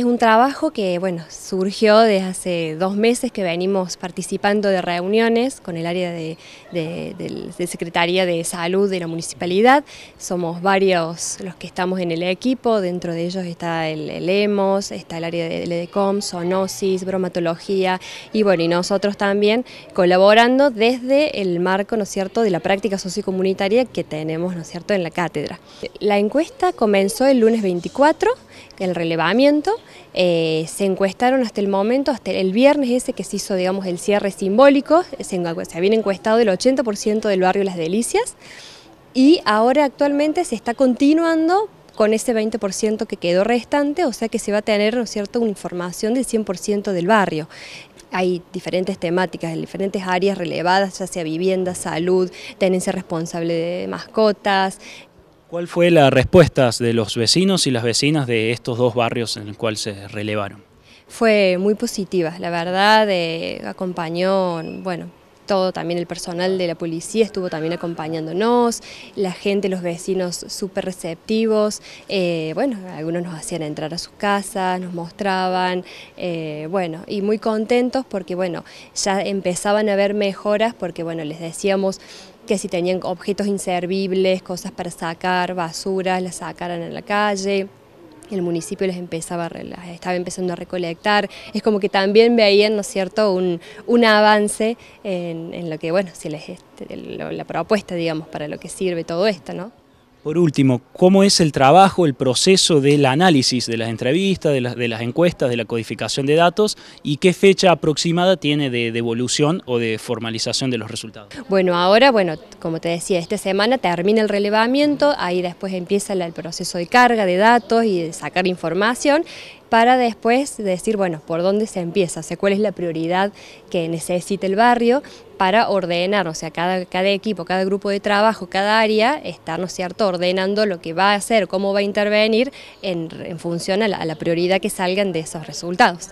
Es un trabajo que bueno, surgió desde hace dos meses que venimos participando de reuniones con el área de, de, Secretaría de Salud de la Municipalidad. Somos varios los que estamos en el equipo, dentro de ellos está el, EMOS, está el área de EDECOM... zoonosis, bromatología y bueno, y nosotros también colaborando desde el marco, ¿no cierto?, de la práctica sociocomunitaria que tenemos, ¿no cierto?, en la cátedra. La encuesta comenzó el lunes 24, el relevamiento, eh, se encuestaron hasta el momento, hasta el viernes ese que se hizo digamos, el cierre simbólico, se, habían encuestado el 80% del barrio Las Delicias y ahora actualmente se está continuando con ese 20% que quedó restante, o sea que se va a tener ¿no cierto? una información del 100% del barrio hay diferentes temáticas, diferentes áreas relevadas, ya sea vivienda, salud, tenencia responsable de mascotas, ¿Cuál fue la respuesta de los vecinos y las vecinas de estos dos barrios en el cual se relevaron? Fue muy positiva, la verdad, eh, acompañó, bueno, todo, también el personal de la policía estuvo también acompañándonos, la gente, los vecinos súper receptivos, eh, bueno, algunos nos hacían entrar a sus casas, nos mostraban, eh, bueno, y muy contentos porque, bueno, ya empezaban a ver mejoras porque, bueno, les decíamos que si tenían objetos inservibles, cosas para sacar, basuras, las sacaran en la calle el municipio les empezaba las estaba empezando a recolectar, es como que también veían, ¿no es cierto?, un, avance en, lo que, bueno, si les, este, la propuesta, digamos, para lo que sirve todo esto, ¿no? Por último, ¿cómo es el trabajo, el proceso del análisis de las entrevistas, de las, encuestas, de la codificación de datos y qué fecha aproximada tiene de devolución o de formalización de los resultados? Bueno, ahora, bueno, como te decía, esta semana termina el relevamiento, ahí después empieza el proceso de carga de datos y de sacar información para después decir, bueno, por dónde se empieza, o sea, cuál es la prioridad que necesita el barrio para ordenar, o sea, cada, equipo, cada grupo de trabajo, cada área, estar, ¿no es cierto?, ordenando lo que va a hacer, cómo va a intervenir en, función a la prioridad que salgan de esos resultados.